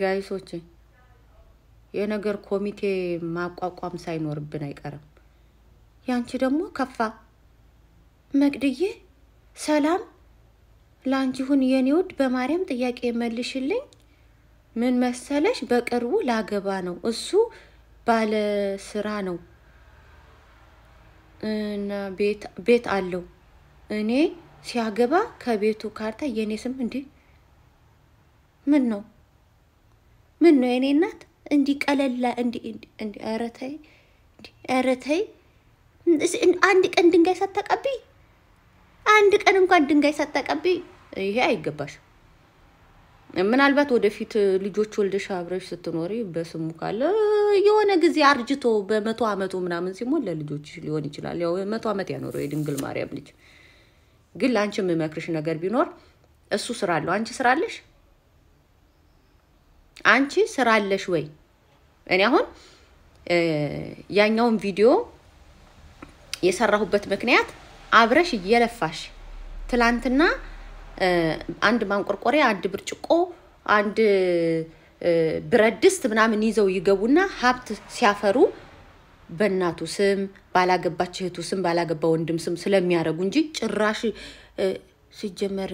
ጋይሶች የነገር ኮሚቴ ማቋቋም ሳይኖርብን አይቀርም። ያንቺ ደግሞ ከፋ። መቅድዬ ሰላም ላንቺሁን ሁን የኔ ውድ። በማርያም ጥያቄ መልሽልኝ። ምን መሰለሽ፣ በቅርቡ ላገባ ነው። እሱ ባለ ስራ ነው እና ቤት አለው። እኔ ሲያገባ ከቤቱ ካርታ የእኔ ስም እንዲህ ምን ነው ምን ነው የኔ እናት እንዲህ ቀለላ እንዲህ አንድ ቀን ድንጋይ ሳታቀብይ፣ አንድ ቀን እንኳን ድንጋይ ሳታቀብይ፣ ይሄ አይገባሽ ምናልባት ወደፊት ልጆች ወልደሽ አብረሽ ስትኖሪ በስሙ ካለ የሆነ ጊዜ አርጅቶ በመቶ አመቱ ምናምን ሲሞን ለልጆች ሊሆን ይችላል። ያው መቶ አመት ያኖረው የድንግል ማርያም ልጅ ግን ለአንቺ የምመክርሽ ነገር ቢኖር እሱ ስራ አለው። አንቺ ስራ አንቺ ስራ አለሽ ወይ? እኔ አሁን ያኛውን ቪዲዮ የሰራሁበት ምክንያት አብረሽ እየለፋሽ ትላንትና አንድ ማንቆርቆሪያ፣ አንድ ብርጭቆ፣ አንድ ብረት ድስት ምናምን ይዘው ይገቡና ሀብት ሲያፈሩ በእናቱ ስም ባላገባች እህቱ ስም ባላገባ ወንድም ስም ስለሚያደርጉ እንጂ ጭራሽ ሲጀመር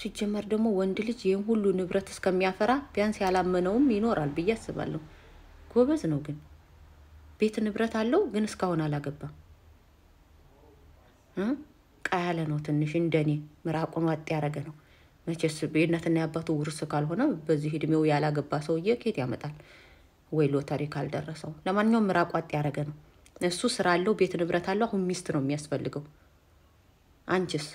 ሲጀመር ደግሞ ወንድ ልጅ ይህን ሁሉ ንብረት እስከሚያፈራ ቢያንስ ያላመነውም ይኖራል ብዬ አስባለሁ። ጎበዝ ነው ግን ቤት ንብረት አለው ግን እስካሁን አላገባም። ቃ ያለ ነው ትንሽ እንደኔ ምራቁን ዋጥ ያደረገ ነው። መቼስ የእናትና የአባቱ ውርስ ካልሆነ በዚህ እድሜው ያላገባ ሰውዬ ኬት ያመጣል? ወይ ሎተሪ ካልደረሰው። ለማንኛውም ምራቁ ዋጥ ያደረገ ነው። እሱ ስራ አለው፣ ቤት ንብረት አለው። አሁን ሚስት ነው የሚያስፈልገው። አንቺስ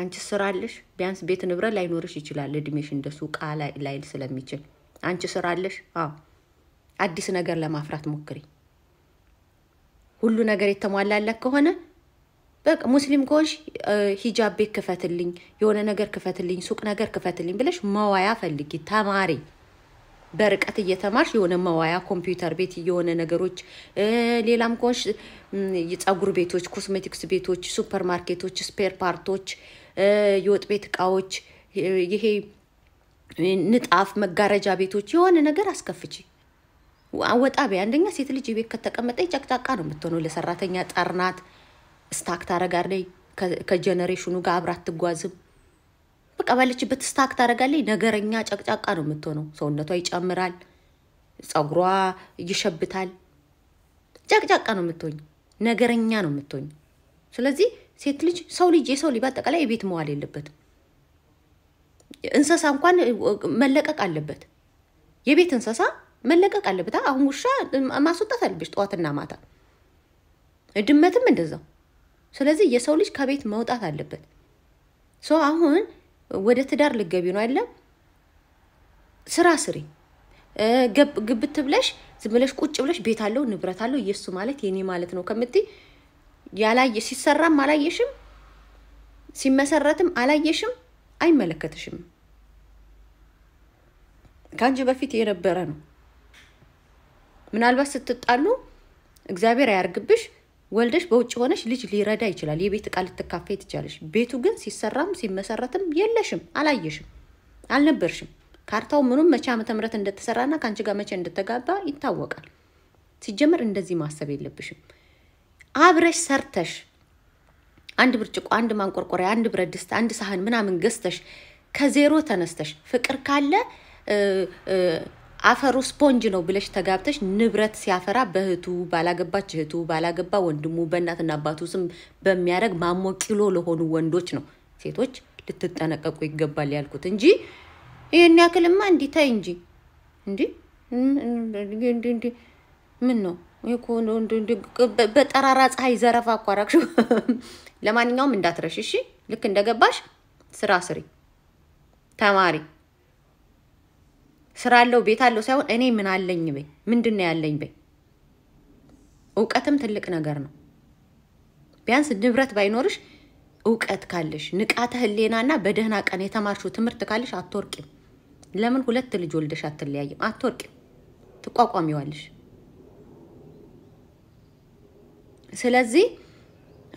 አንቺ ስራለሽ ቢያንስ ቤት ንብረት ላይኖርሽ ይችላል። እድሜሽ እንደሱ ቃ ላይል ስለሚችል አንቺ ስራለሽ። አዎ አዲስ ነገር ለማፍራት ሞክሪ። ሁሉ ነገር የተሟላለት ከሆነ በቃ ሙስሊም ከሆንሽ ሂጃብ ቤት ክፈትልኝ፣ የሆነ ነገር ክፈትልኝ፣ ሱቅ ነገር ክፈትልኝ ብለሽ መዋያ ፈልጊ። ተማሪ በርቀት እየተማርሽ የሆነ መዋያ ኮምፒውተር ቤት የሆነ ነገሮች፣ ሌላም ከሆንሽ ፀጉር ቤቶች፣ ኮስሜቲክስ ቤቶች፣ ሱፐር ማርኬቶች፣ ስፔር ፓርቶች የወጥ ቤት እቃዎች፣ ይሄ ንጣፍ፣ መጋረጃ ቤቶች የሆነ ነገር አስከፍች ወጣ አንደኛ ሴት ልጅ ቤት ከተቀመጠ ጨቅጫቃ ነው የምትሆነው። ለሰራተኛ ጠርናት ስታክ ታረጋለች። ከጀነሬሽኑ ጋር አብራ ትጓዝም። በቃ ባለችበት ስታክ ታረጋለች። ነገረኛ ጨቅጫቃ ነው የምትሆነው። ሰውነቷ ይጨምራል፣ ፀጉሯ ይሸብታል። ጨቅጫቃ ነው የምትሆኝ፣ ነገረኛ ነው የምትሆኝ። ስለዚህ ሴት ልጅ ሰው ልጅ የሰው ልጅ በአጠቃላይ የቤት መዋል የለበትም። እንስሳ እንኳን መለቀቅ አለበት። የቤት እንስሳ መለቀቅ አለበት። አሁን ውሻ ማስወጣት አለብሽ ጠዋትና ማታ፣ ድመትም እንደዛው። ስለዚህ የሰው ልጅ ከቤት መውጣት አለበት። ሶ አሁን ወደ ትዳር ልገቢ ነው አለ ስራ ስሪ። ግብት ብለሽ ዝም ብለሽ ቁጭ ብለሽ ቤት አለው ንብረት አለው የእሱ ማለት የኔ ማለት ነው ከምትይ ያላየ ሲሰራም አላየሽም፣ ሲመሰረትም አላየሽም፣ አይመለከትሽም። ከአንቺ በፊት የነበረ ነው። ምናልባት ስትጣሉ እግዚአብሔር አያርግብሽ፣ ወልደሽ በውጭ ሆነሽ ልጅ ሊረዳ ይችላል። የቤት እቃ ልትካፈይ ትቻለሽ። ቤቱ ግን ሲሰራም ሲመሰረትም የለሽም፣ አላየሽም፣ አልነበርሽም። ካርታው ምኑም መቼ ዓመተ ምህረት እንደተሰራና ከአንቺ ጋር መቼ እንደተጋባ ይታወቃል። ሲጀመር እንደዚህ ማሰብ የለብሽም። አብረሽ ሰርተሽ አንድ ብርጭቆ፣ አንድ ማንቆርቆሪያ፣ አንድ ብረት ድስት፣ አንድ ሳህን ምናምን ገዝተሽ ከዜሮ ተነስተሽ ፍቅር ካለ አፈሩ ስፖንጅ ነው ብለሽ ተጋብተሽ ንብረት ሲያፈራ በእህቱ ባላገባች እህቱ ባላገባ ወንድሙ በእናትና አባቱ ስም በሚያደርግ ማሞ ለሆኑ ወንዶች ነው ሴቶች ልትጠነቀቁ ይገባል ያልኩት እንጂ ይህን ያክልማ እንዲህ ተይ እንጂ እንዲህ ምን ነው በጠራራ ፀሐይ ዘረፋ እኮ ለማንኛውም እንዳትረሽ እሺ። ልክ እንደገባሽ ስራ ስሪ፣ ተማሪ። ስራ አለው ቤት አለው ሳይሆን እኔ ምን አለኝ በይ፣ ምንድን ነው ያለኝ በይ። እውቀትም ትልቅ ነገር ነው። ቢያንስ ንብረት ባይኖርሽ እውቀት ካለሽ ንቃተ ህሌናና በደህና ቀን የተማርሽው ትምህርት ካለሽ አትወርቂም። ለምን ሁለት ልጅ ወልደሽ አትለያይም? አትወርቂም፣ ትቋቋሚዋለሽ። ስለዚህ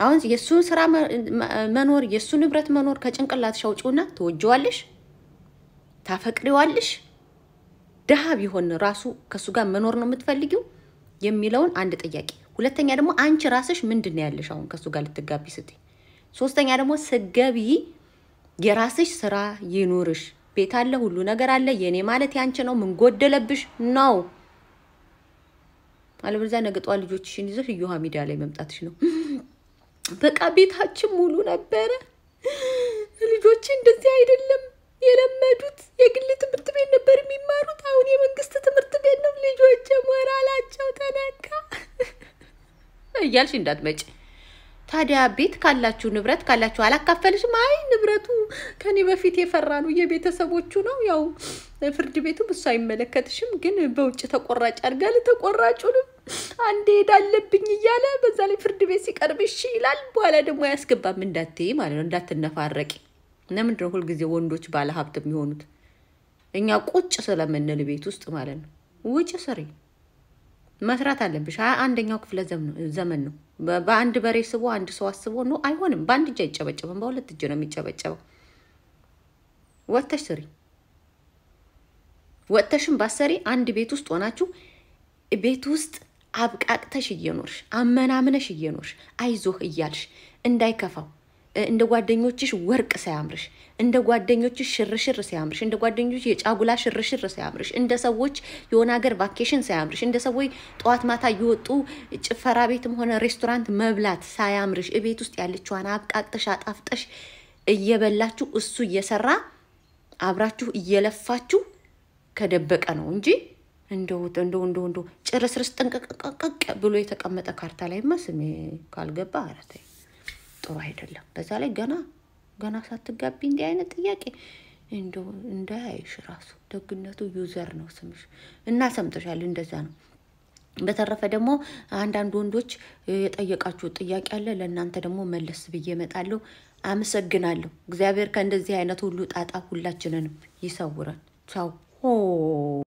አሁን የእሱን ስራ መኖር የእሱ ንብረት መኖር ከጭንቅላት ሸውጭውና ትወጅዋለሽ፣ ታፈቅሪዋለሽ። ድሀ ቢሆን ራሱ ከእሱ ጋር መኖር ነው የምትፈልጊው የሚለውን አንድ ጥያቄ። ሁለተኛ ደግሞ አንቺ ራስሽ ምንድን ነው ያለሽ አሁን ከእሱ ጋር ልትጋቢ ስትይ። ሶስተኛ ደግሞ ስገቢ የራስሽ ስራ ይኑርሽ። ቤት አለ፣ ሁሉ ነገር አለ። የእኔ ማለት ያንቺ ነው። ምን ጎደለብሽ ነው አለበለዚያ ነገ ጠዋት ልጆችሽን ይዘሽ እዮሃ ሚዲያ ላይ መምጣትሽ ነው። በቃ ቤታችን ሙሉ ነበረ። ልጆች እንደዚህ አይደለም የለመዱት። የግል ትምህርት ቤት ነበር የሚማሩት። አሁን የመንግስት ትምህርት ቤት ነው። ልጆች ሞራላቸው ተነካ እያልሽ እንዳትመጪ ታዲያ ቤት ካላችሁ ንብረት ካላችሁ አላካፈልሽም? አይ ንብረቱ ከኔ በፊት የፈራ ነው የቤተሰቦቹ ነው። ያው ፍርድ ቤቱም እሱ አይመለከትሽም፣ ግን በውጭ ተቆራጭ አድርጋል። ተቆራጩንም አንዴ ሄዳ አለብኝ እያለ በዛ ላይ ፍርድ ቤት ሲቀርብሽ ይላል። በኋላ ደግሞ አያስገባም እንዳትይ ማለት ነው፣ እንዳትነፋረቂ። ለምንድን ሁልጊዜ ወንዶች ባለ ሀብት የሚሆኑት? እኛ ቁጭ ስለምንል ቤት ውስጥ ማለት ነው። ውጭ ስሪ፣ መስራት አለብሽ። አንደኛው ክፍለ ዘመን ነው። በአንድ በሬ ስቦ አንድ ሰው አስቦ ነው አይሆንም። በአንድ እጅ አይጨበጨብም፣ በሁለት እጅ ነው የሚጨበጨበው። ወጥተሽ ስሪ። ወጥተሽም ባሰሪ አንድ ቤት ውስጥ ሆናችሁ ቤት ውስጥ አብቃቅተሽ እየኖርሽ አመናምነሽ እየኖርሽ አይዞህ እያልሽ እንዳይከፋው እንደ ጓደኞችሽ ወርቅ ሳያምርሽ፣ እንደ ጓደኞችሽ ሽርሽር ሳያምርሽ፣ እንደ ጓደኞች የጫጉላ ሽርሽር ሳያምርሽ፣ እንደ ሰዎች የሆነ ሀገር ቫኬሽን ሳያምርሽ፣ እንደ ሰዎች ጠዋት ማታ እየወጡ ጭፈራ ቤትም ሆነ ሬስቶራንት መብላት ሳያምርሽ፣ እቤት ውስጥ ያለችዋን አብቃቅተሽ አጣፍጠሽ እየበላችሁ እሱ እየሰራ አብራችሁ እየለፋችሁ ከደበቀ ነው እንጂ እንደው እንደው እንደው ጭርስርስ ጥንቅቅቅቅ ብሎ የተቀመጠ ካርታ ላይማ ስሜ ካልገባ አረተኝ ጥሩ አይደለም። በዛ ላይ ገና ገና ሳትጋቢ እንዲህ አይነት ጥያቄ እንደ አይሽ ራሱ ደግነቱ ዩዘር ነው ስምሽ እና ሰምተሻል። እንደዛ ነው። በተረፈ ደግሞ አንዳንድ ወንዶች የጠየቃችሁ ጥያቄ አለ። ለእናንተ ደግሞ መለስ ብዬ እመጣለሁ። አመሰግናለሁ። እግዚአብሔር ከእንደዚህ አይነት ሁሉ ጣጣ ሁላችንንም ይሰውረን። ቻው ሆ